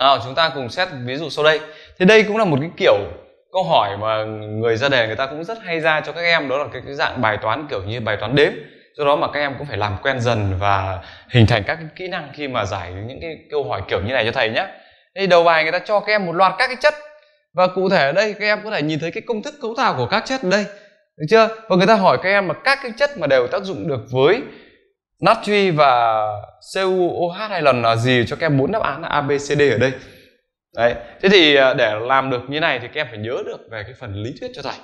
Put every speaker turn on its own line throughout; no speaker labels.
nào chúng ta cùng xét ví dụ sau đây thì đây cũng là một cái kiểu câu hỏi mà người ra đề người ta cũng rất hay ra cho các em đó là cái, cái dạng bài toán kiểu như bài toán đếm do đó mà các em cũng phải làm quen dần và hình thành các kỹ năng khi mà giải những cái câu hỏi kiểu như này cho thầy nhé thì đầu bài người ta cho các em một loạt các cái chất và cụ thể ở đây các em có thể nhìn thấy cái công thức cấu tạo của các chất ở đây được chưa và người ta hỏi các em mà các cái chất mà đều tác dụng được với natri và CuOH hay lần là gì cho các em bốn đáp án A, B, C, D ở đây. Đấy. Thế thì à, để làm được như này thì các em phải nhớ được về cái phần lý thuyết cho thầy.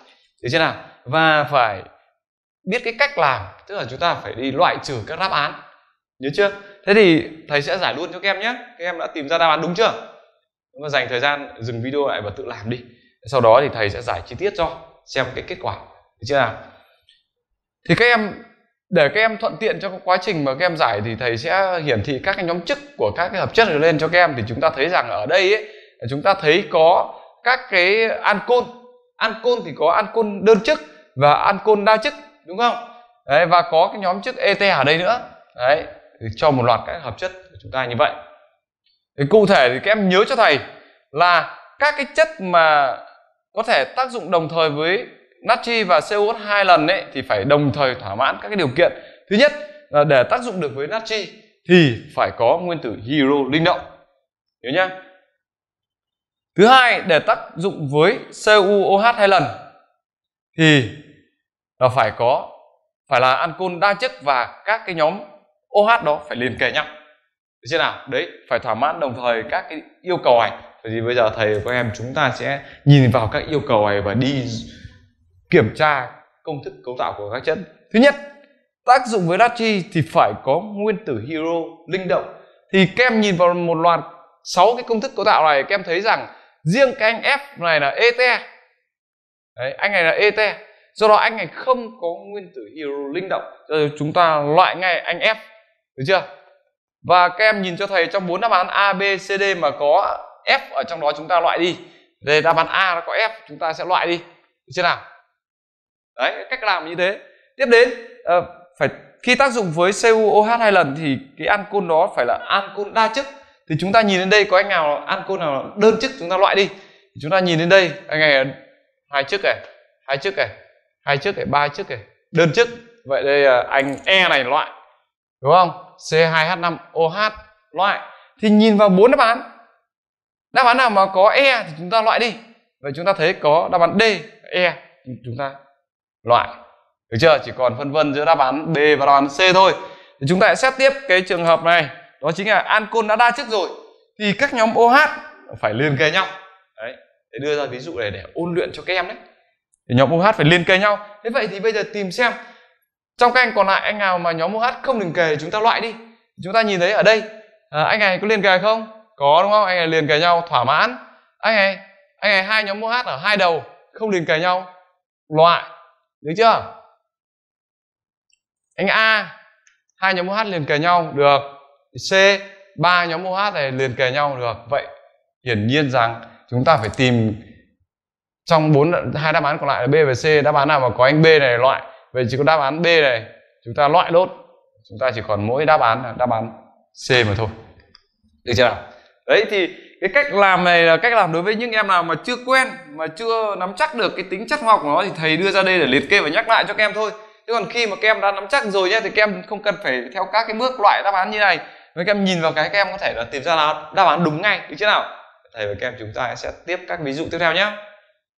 Được chưa nào? Và phải biết cái cách làm, tức là chúng ta phải đi loại trừ các đáp án. Nhớ chưa? Thế thì thầy sẽ giải luôn cho các em nhé. Các em đã tìm ra đáp án đúng chưa? Và dành thời gian dừng video lại và tự làm đi. Sau đó thì thầy sẽ giải chi tiết cho xem cái kết quả. Được chưa nào? Thì các em để các em thuận tiện cho quá trình mà các em giải thì thầy sẽ hiển thị các cái nhóm chức của các cái hợp chất này lên cho các em thì chúng ta thấy rằng ở đây ấy, chúng ta thấy có các cái ancol ancol thì có ancol đơn chức và ancol đa chức đúng không đấy và có cái nhóm chức et ở đây nữa đấy cho một loạt các hợp chất của chúng ta như vậy thì cụ thể thì các em nhớ cho thầy là các cái chất mà có thể tác dụng đồng thời với natri và CO2 lần ấy thì phải đồng thời thỏa mãn các cái điều kiện. Thứ nhất là để tác dụng được với natri thì phải có nguyên tử hydro linh động. Hiểu nhá? Thứ hai để tác dụng với CuOH hai lần thì là phải có phải là ancol đa chức và các cái nhóm OH đó phải liền kề nhau. Được chưa nào? Đấy, phải thỏa mãn đồng thời các cái yêu cầu này. Vậy thì bây giờ thầy và các em chúng ta sẽ nhìn vào các yêu cầu này và đi kiểm tra công thức cấu tạo của các chất thứ nhất tác dụng với natri thì phải có nguyên tử hydro linh động thì các em nhìn vào một loạt sáu cái công thức cấu tạo này các em thấy rằng riêng cái anh F này là ET Đấy, anh này là ET do đó anh này không có nguyên tử hydro linh động rồi chúng ta loại ngay anh F được chưa và các em nhìn cho thầy trong bốn đáp án A B C D mà có F ở trong đó chúng ta loại đi về đáp án A nó có F chúng ta sẽ loại đi được chưa nào đấy cách làm như thế tiếp đến à, phải khi tác dụng với CuOH hai lần thì cái ancol đó phải là ancol đa chức thì chúng ta nhìn đến đây có anh nào ancol nào đơn chức chúng ta loại đi chúng ta nhìn đến đây anh này hai chức này hai chức này hai chức này ba chức này đơn chức vậy đây là anh e này loại đúng không C2H5OH loại thì nhìn vào bốn đáp án đáp án nào mà có e thì chúng ta loại đi vậy chúng ta thấy có đáp án D E chúng ta loại được chưa chỉ còn phân vân giữa đáp án D và đáp án C thôi thì chúng ta sẽ xét tiếp cái trường hợp này đó chính là ancol đã đa chức rồi thì các nhóm OH phải liên kề nhau đấy để đưa ra ví dụ này để ôn luyện cho các em đấy thì nhóm OH phải liên kề nhau thế vậy thì bây giờ tìm xem trong các anh còn lại anh nào mà nhóm OH không liên kề chúng ta loại đi chúng ta nhìn thấy ở đây à, anh này có liên kề không có đúng không anh này liên kề nhau thỏa mãn anh này anh này hai nhóm OH ở hai đầu không liên kề nhau loại được chưa anh a hai nhóm OH liền kề nhau được c ba nhóm OH này liền kề nhau được vậy hiển nhiên rằng chúng ta phải tìm trong bốn hai đáp án còn lại là b và c đáp án nào mà có anh b này loại vậy chỉ có đáp án b này chúng ta loại lốt chúng ta chỉ còn mỗi đáp án là đáp án c mà thôi được chưa nào đấy thì cái cách làm này là cách làm đối với những em nào mà chưa quen mà chưa nắm chắc được cái tính chất học của nó thì thầy đưa ra đây để liệt kê và nhắc lại cho các em thôi chứ còn khi mà các em đã nắm chắc rồi nhé thì các em không cần phải theo các cái bước loại đáp án như này với các em nhìn vào cái các em có thể là tìm ra là đáp án đúng ngay được chưa nào thầy và các em chúng ta sẽ tiếp các ví dụ tiếp theo nhé